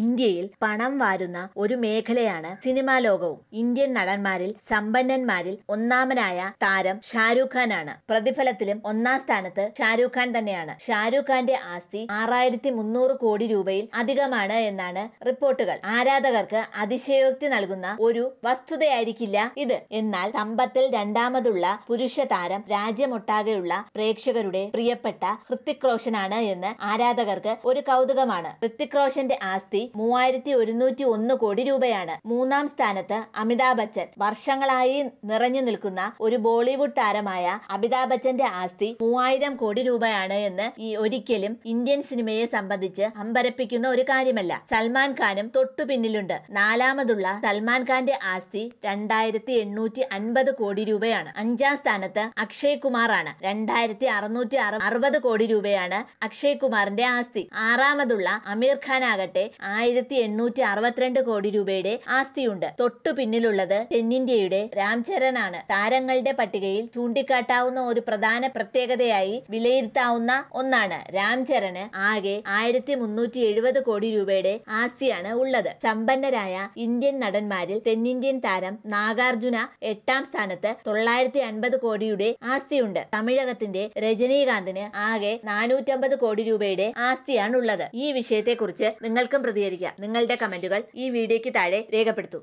ഇന്ത്യയിൽ പണം വാരുന്ന ഒരു മേഖലയാണ് സിനിമാ ലോകവും ഇന്ത്യൻ നടന്മാരിൽ സമ്പന്നന്മാരിൽ ഒന്നാമനായ താരം ഷാരൂഖ് ഖാൻ ആണ് പ്രതിഫലത്തിലും ഒന്നാം സ്ഥാനത്ത് ഷാരൂഖ് ഖാൻ തന്നെയാണ് ഷാരൂഖ് ഖാന്റെ ആസ്തി ആറായിരത്തി മുന്നൂറ് കോടി രൂപയിൽ അധികമാണ് എന്നാണ് റിപ്പോർട്ടുകൾ ആരാധകർക്ക് അതിശയോക്തി നൽകുന്ന ഒരു വസ്തുതയായിരിക്കില്ല ഇത് എന്നാൽ സമ്പത്തിൽ രണ്ടാമതുള്ള പുരുഷ താരം രാജ്യമൊട്ടാകെയുള്ള പ്രേക്ഷകരുടെ പ്രിയപ്പെട്ട ഹൃത്തിക് റോഷനാണ് എന്ന് ആരാധകർക്ക് ഒരു കൗതുകമാണ് ഹൃത്തിക് റോഷന്റെ ആസ്തി മൂവായിരത്തി ഒരുന്നൂറ്റി ഒന്ന് കോടി രൂപയാണ് മൂന്നാം സ്ഥാനത്ത് അമിതാഭ് ബച്ചൻ വർഷങ്ങളായി നിറഞ്ഞു നിൽക്കുന്ന ഒരു ബോളിവുഡ് താരമായ അമിതാഭ് ബച്ചന്റെ ആസ്തി മൂവായിരം കോടി രൂപയാണ് എന്ന് ഈ ഒരിക്കലും ഇന്ത്യൻ സിനിമയെ സംബന്ധിച്ച് അമ്പരപ്പിക്കുന്ന ഒരു കാര്യമല്ല സൽമാൻ ഖാനും തൊട്ടു പിന്നിലുണ്ട് നാലാമതുള്ള സൽമാൻ ഖാന്റെ ആസ്തി രണ്ടായിരത്തി എണ്ണൂറ്റി അൻപത് കോടി രൂപയാണ് അഞ്ചാം സ്ഥാനത്ത് അക്ഷയ് കുമാർ ആണ് രണ്ടായിരത്തി അറുന്നൂറ്റി അറുപത് കോടി രൂപയാണ് അക്ഷയ് കുമാറിന്റെ ആസ്തി ആറാമതുള്ള അമീർ ഖാൻ ആകട്ടെ ആയിരത്തി എണ്ണൂറ്റി അറുപത്തിരണ്ട് കോടി രൂപയുടെ ആസ്തിയുണ്ട് തൊട്ടു പിന്നിലുള്ളത് തെന്നിന്ത്യയുടെ രാംചരണാണ് താരങ്ങളുടെ പട്ടികയിൽ ചൂണ്ടിക്കാട്ടാവുന്ന ഒരു പ്രധാന പ്രത്യേകതയായി വിലയിരുത്താവുന്ന ഒന്നാണ് രാംചരണ് ആകെ ആയിരത്തി മുന്നൂറ്റി എഴുപത് കോടി രൂപയുടെ ആസ്തിയാണ് ഉള്ളത് സമ്പന്നരായ ഇന്ത്യൻ നടന്മാരിൽ തെന്നിന്ത്യൻ താരം നാഗാർജുന എട്ടാം സ്ഥാനത്ത് തൊള്ളായിരത്തി അൻപത് കോടിയുടെ ആസ്തിയുണ്ട് തമിഴകത്തിന്റെ രജനീകാന്തിന് ആകെ നാനൂറ്റമ്പത് കോടി രൂപയുടെ ആസ്തിയാണുള്ളത് ഈ വിഷയത്തെക്കുറിച്ച് നിങ്ങൾക്കും പ്രതികരിക്കുക നിങ്ങളുടെ കമന്റുകൾ ഈ വീഡിയോയ്ക്ക് താഴെ രേഖപ്പെടുത്തും